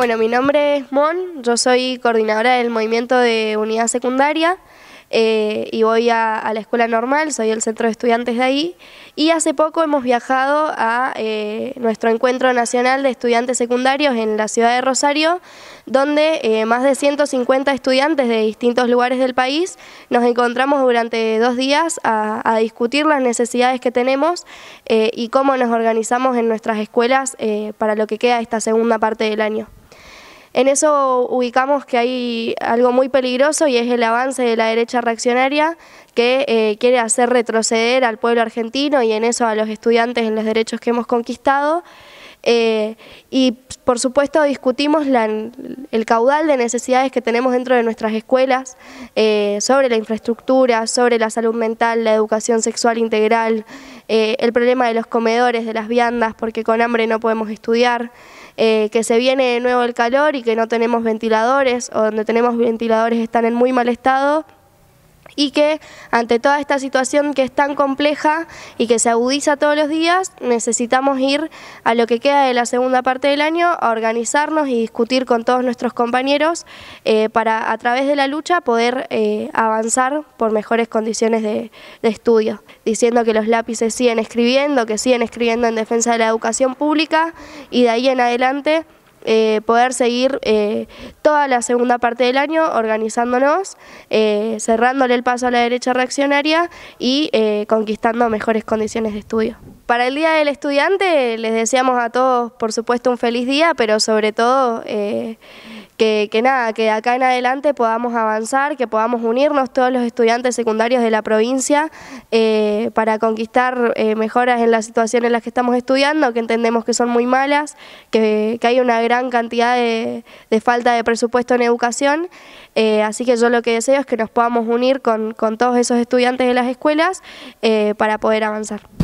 Bueno, mi nombre es Mon, yo soy coordinadora del movimiento de unidad secundaria eh, y voy a, la escuela normal, soy el centro de estudiantes de ahí y hace poco hemos viajado a eh, nuestro encuentro nacional de estudiantes secundarios en la ciudad de Rosario, donde eh, más de 150 estudiantes de distintos lugares del país nos encontramos durante dos días a discutir las necesidades que tenemos y cómo nos organizamos en nuestras escuelas para lo que queda esta segunda parte del año. En eso ubicamos que hay algo muy peligroso y es el avance de la derecha reaccionaria que eh, quiere hacer retroceder al pueblo argentino y en eso a los estudiantes en los derechos que hemos conquistado. Eh, y por supuesto discutimos el caudal de necesidades que tenemos dentro de nuestras escuelas eh, sobre la infraestructura, sobre la salud mental, la educación sexual integral, el problema de los comedores, de las viandas, porque con hambre no podemos estudiar. Eh, que se viene de nuevo el calor y que no tenemos ventiladores o donde tenemos ventiladores están en muy mal estado y que ante toda esta situación que es tan compleja y que se agudiza todos los días, necesitamos ir a lo que queda de la segunda parte del año, a organizarnos y discutir con todos nuestros compañeros eh, para a través de la lucha poder eh, avanzar por mejores condiciones de estudio, diciendo que los lápices siguen escribiendo, que siguen escribiendo en defensa de la educación pública y de ahí en adelante eh, poder seguir eh, toda la segunda parte del año organizándonos, eh, cerrándole el paso a la derecha reaccionaria y conquistando mejores condiciones de estudio. Para el Día del Estudiante les deseamos a todos, por supuesto, un feliz día, pero sobre todo que, nada, que acá en adelante podamos avanzar, que podamos unirnos todos los estudiantes secundarios de la provincia para conquistar mejoras en la situación en la que estamos estudiando, que entendemos que son muy malas, que, que hay una gran gran cantidad de, falta de presupuesto en educación, eh, así que yo lo que deseo es que nos podamos unir con, con todos esos estudiantes de las escuelas eh, para poder avanzar.